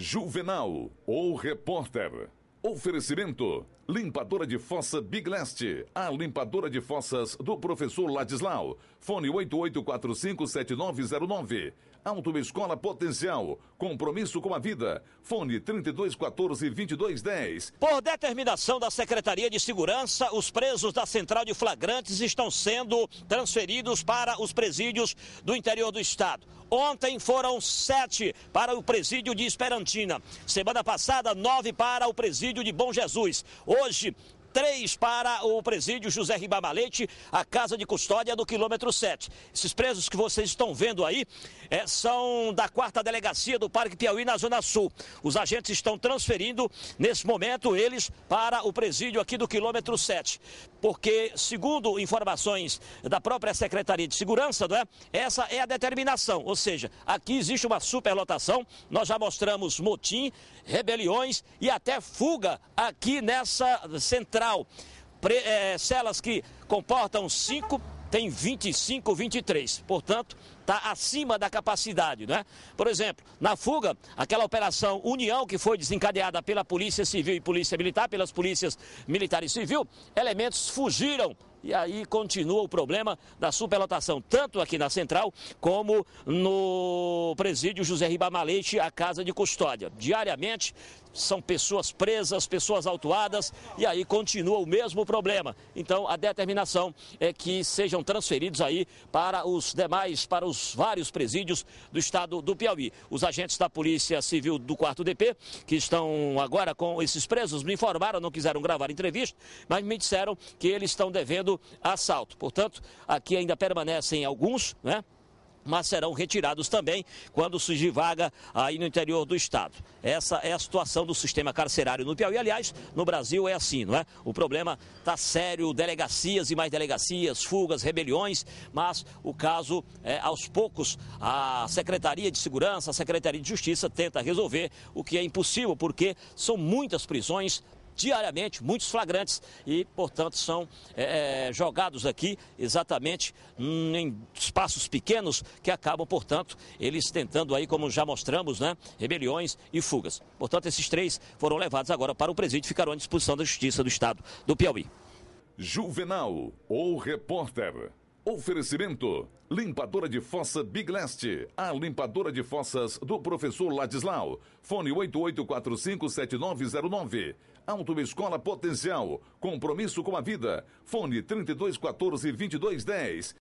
Juvenal, ou repórter. Oferecimento Limpadora de fossa Big Last, a limpadora de fossas do professor Ladislau. Fone 88457909. Autoescola Potencial, compromisso com a vida. Fone 3214-2210. Por determinação da Secretaria de Segurança, os presos da Central de Flagrantes estão sendo transferidos para os presídios do interior do estado. Ontem foram sete para o presídio de Esperantina. Semana passada, nove para o presídio de Bom Jesus. Hoje hoje três para o presídio José Ribamalete, a casa de custódia do quilômetro 7. Esses presos que vocês estão vendo aí é, são da quarta delegacia do Parque Piauí, na Zona Sul. Os agentes estão transferindo, nesse momento, eles para o presídio aqui do quilômetro 7. Porque, segundo informações da própria Secretaria de Segurança, não é? essa é a determinação. Ou seja, aqui existe uma superlotação. Nós já mostramos motim, rebeliões e até fuga aqui nessa central Federal, pre, é, celas que comportam 5 tem 25, 23. Portanto, está acima da capacidade. Né? Por exemplo, na fuga, aquela operação União que foi desencadeada pela Polícia Civil e Polícia Militar, pelas polícias militar e civil, elementos fugiram e aí continua o problema da superlotação, tanto aqui na Central como no presídio José Ribamalete, a casa de custódia. Diariamente são pessoas presas, pessoas autuadas e aí continua o mesmo problema. Então a determinação é que sejam transferidos aí para os demais, para os os vários presídios do estado do Piauí. Os agentes da Polícia Civil do 4 DP, que estão agora com esses presos, me informaram, não quiseram gravar entrevista, mas me disseram que eles estão devendo assalto. Portanto, aqui ainda permanecem alguns, né? mas serão retirados também quando surgir vaga aí no interior do Estado. Essa é a situação do sistema carcerário no Piauí. Aliás, no Brasil é assim, não é? O problema está sério, delegacias e mais delegacias, fugas, rebeliões, mas o caso, é, aos poucos, a Secretaria de Segurança, a Secretaria de Justiça tenta resolver, o que é impossível, porque são muitas prisões, diariamente muitos flagrantes e, portanto, são é, é jogados aqui exatamente hum, em espaços pequenos que acabam, portanto, eles tentando aí, como já mostramos, né, rebeliões e fugas. Portanto, esses três foram levados agora para o presídio e ficarão à disposição da Justiça do Estado do Piauí. Juvenal, ou repórter. Oferecimento: Limpadora de fossa Big Last, a limpadora de fossas do professor Ladislau. Fone 88457909. Autoescola Potencial, compromisso com a vida. Fone 32142210.